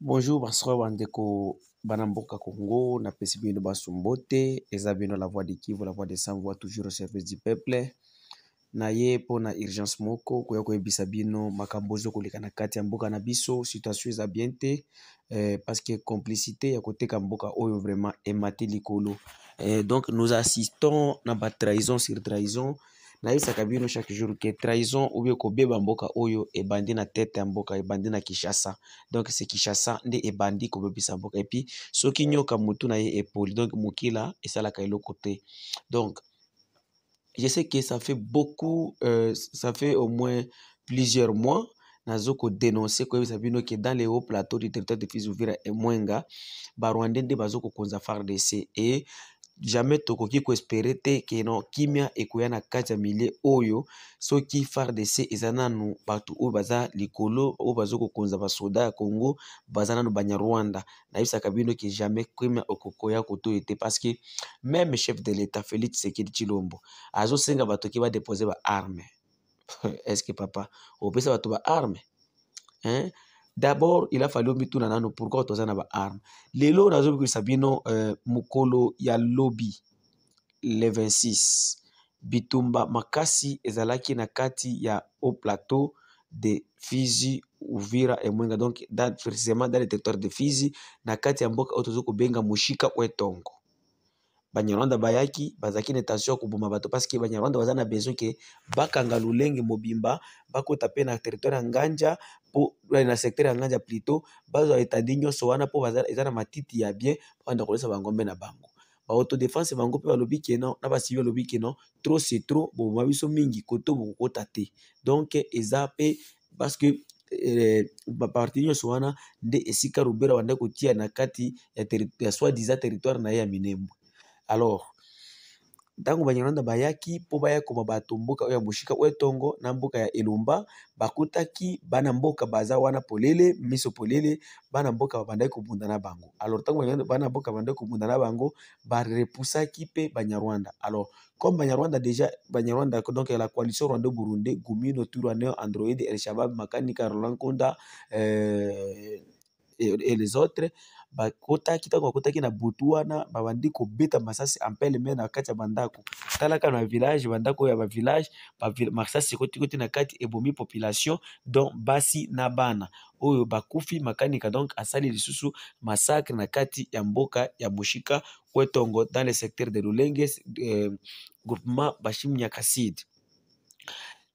bonjour basreur bandeko bana mboka congo napesi bino basumbo te eza bino la voix de kivu la voix de sans voix toujours au service du peuple naye mpona urgence moko koya koyebisa bino makambo ezokoleka na kati ya mboka na biso situation eza bien te eh, parceke complicité ya koteka mboka oyo vraiment emate likolo eh, donc nous assistons na batrahison sur trahison nayebisaka bino chaque jour ke trahison ou bien kobeba mboka oyo ebandi na tete ya mboka ebandi na kishasa donc se kishasa nde ebandi kobebisa mboka epuis soki nyoka motu na ye epoli donc mokila esalaka eloko te donc je sais que ça fait beaucoup euh, ça fait au moins plusieurs mois nazo kodénonce koyebisa bino ke dans les hauts plateaux du territoire de fils ouvira emwenga barwandais nde bazo kokonza fardc et jamais tokoki koespere te ke non kimia ekoya na kati ya milie oyo soki fardc eza nanu bato oyo baza likolo oyo baza kokonza basoda ya congo baza nanu banyarwanda nayebisaka bino ke jamais kimia okokoya kotoyo te parceke meme chef de l'état félix tshisekedi tshilombo azosenga bato ke badepose baarme estce papa opesa bato baarme d'abord il a fallu mitu na nano pourquoi toza na baarme lelo nazobikisa bino uh, mokolo ya lobi le 26 bitumba makasi ezalaki na kati ya haut plateau de fizi uvira emwenga donc da, précisément dans le territoire de fizi na kati ya mboka oyo toza kobenga moshika wetongo banyarwanda bayaki bazalaki na intention ya koboma bato parceke banyarwanda baza na besoin ke bakanga lolenge mobimba bakota pe na territoire ya nganja mpo na secteur ya nganj ya pluto bazwa etandi nyonso wana mpo eza na matiti ya bien banda kolesa bangombe na bango baautodefanse bango mpe balobi kenan na basibi balobi kenan tro se tro bomema biso mingi koto bokokota te donk eza mpe parceke eh, baparti nyonso wana nde esika rubera banda kotia na kati ya soi diza territoire na ye ya minembwe alors ntango banyarwanda bayaki mpo baya koma bato mboka oyo ya boshika oyo ntongo na mboka ya elomba bakutaki bana mboka baza wana polele miso polele bana mboka babandaki kobunda na bango alors ntango bana mboka babandaki kobunda na bango barepusaki mpe banyarwanda alors comme banyarwanda déjà banyarwanda donc la coalition rwando burundais gumino turwaneo android elshabab makanika roland konda euh, et les autres bakotaki ntango bakotaki na butu wana babandi kobeta masasi ampele me na kati ya bandako tala kaka na village bandako oyo ya bavillage masasi ekotikoti na kati ebomi population donc basi na bana oyo bakufi makanika donc asali lisusu masacre na kati ya mboka ya boshika kwetongo dans le secteur de lolenge eh, groupement bashimnyakaside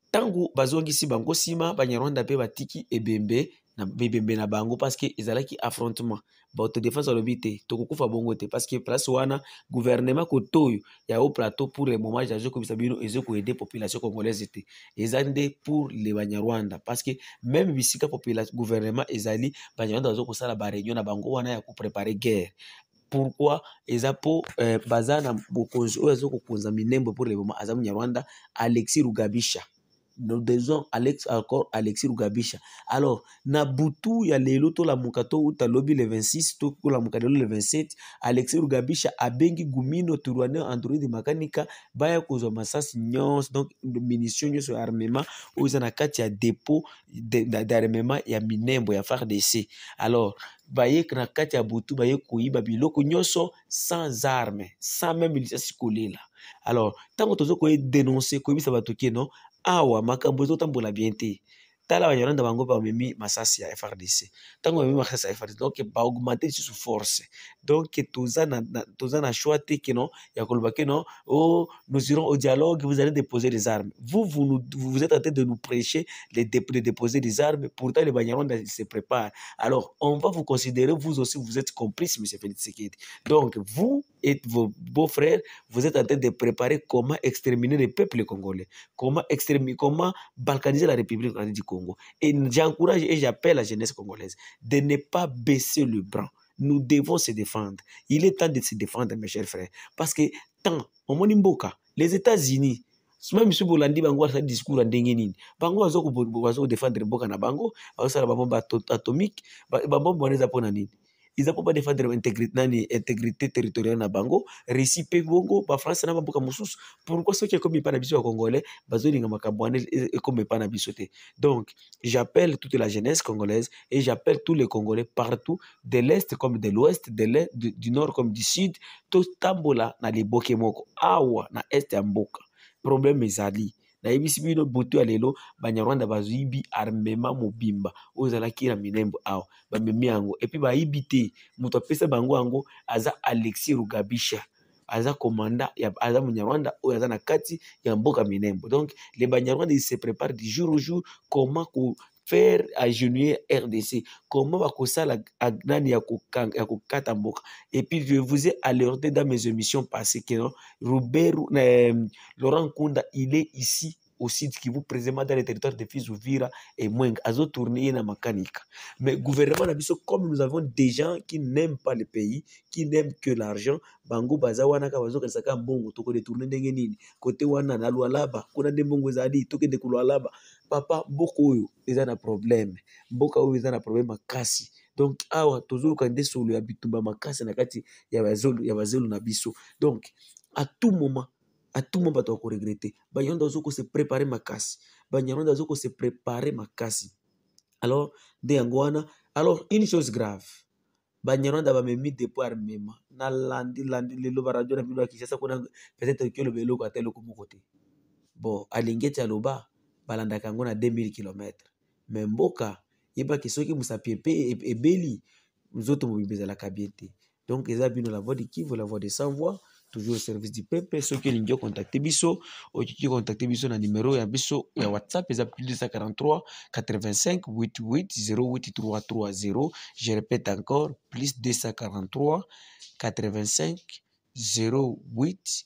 ntango bazongisi bango nsima banyarwanda mpe batiki ebembe na mibembe na bango parceke ezalaki affrontement baautodefanse alobi te tokokufa bongo te parceke place wana guvernema kotoyo ya o plateau pour le moment jazokomisa bino ezokoede population congolaise te eza nde pour le banyarwanda parceke meme bisika guvernema ezali banyarwanda bazokosala bareunion na bango wana ya koprepare guerre pourquoi eza mpo eh, baza na bokonzi oyo azokokonza minembo pour le moment aza munyarwanda alexi rugabisha nous disons Alex encore Alexis Rugabisha. Alors, na butu ya lelo to la mukato uta lobi le 26 to la mukadelo le 27, Alexis Rugabisha abengi gumino turwane Android makanika baya kozwa masasi nyons donc munition nyonso ya armement y a na kati ya dépôt d'armement ya minembo ya FARDC. Alors, baye na kati butu baye Babilo, biloko nyoso sans armes, sans même lisasi là Alors, ntango tozo koyedénonce ça va non awa makambo ezotambola bien te tala banyarwanda bango bamemi masasi ya frdc ntango bamemi masasi ya frdc donc augmenter lisusu force donc toza na, toza na choix te keno ya koloba non. oh, nous irons au dialogue vous allez déposer les armes vous vous, nous, vous êtes en train de nous prêcher les de, de déposer des armes pourtant les banyarwanda se préparent alors on va vous considérer vous aussi vous êtes complice monsieur félix sekedi donc vous et vos beaux-frères, vous êtes en train de préparer comment exterminer le peuple congolais, comment, exterminer, comment balkaniser la République du Congo. Et j'encourage et j'appelle la jeunesse congolaise de ne pas baisser le bras. Nous devons se défendre. Il est temps de se défendre, mes chers frères. Parce que tant, au les États-Unis, même si bolandi bango ce discours ya ndenge nini bango baza kodefendre Boka na bango bazosala babombe atomique babombe wana eza mpona ils n'ont pas nani l'intégrité territoriale na bango resi mpe bongo France na ça. Pourquoi pourkui Pourquoi comme qui na biso ya congolais bazolinga makambo wana e pas na biso te donc j'appelle toute la jeunesse congolaise et j'appelle tous les congolais partout de l'est comme de l'ouest de du nord comme du sud tambola na liboke moko awa na est ya Le problème ezali nayebisi bino butu ya lelo banyarwanda bayibi armema mobimba oyo ezalaki na minembo awa bamemi yango epi bayibi te moto apesa bango yango aza alexi rugabisha aza komanda ya, aza munyarwanda oyo aza na kati ya mboka minembo donc le banyarwanda ils se préparent du jour au jour comment ko faire agenouiller RDC comment va-t-on la agnani ya kokata mboka et puis je vous ai alerté dans mes émissions passées que hein, Robert euh, Laurent Kunda il est ici au site qui vous présente dans les territoires de Fizuvira et Mwenga à tourner na makanika mais gouvernement na biso comme nous avons des gens qui n'aiment pas le pays qui n'aiment que l'argent bango bazawana ka bazoka kanisa ka mbongo toko de tourner ndenge nini côté wana na lwa laba kuna de mbongo ezali tokende kulwa laba papa mboka oyo eza na probleme mboka oyo eza na probleme makasi donk awa tozoyoka nde solo ya bitumba makasi na kati ya bazelo na biso donk atout moment atuma bato ya koregrete banyarwanda ozo kose prepare makasi banyarwanda azo kose prepare makasi alors nde yango wana alors une chose grave banyarwanda bamemi depo armema na landilandi lelo baradio na bino ya kisasa kuna peut-être oki oloba eloko ata eloko moko te bon alingi ete aloba Balanda-Kangona, 2000 km Mais mboka yebaki soki mosapi ebeli e nzoto mobimba ezalaka la te donc eza bino la voix de ont la voix de sans voix toujours au service du peuple soki olingi contacté biso okoki bisso biso na numero ya biso ya whatsapp eza plus 243 85 88 08330 je répète encore plus 243 85 08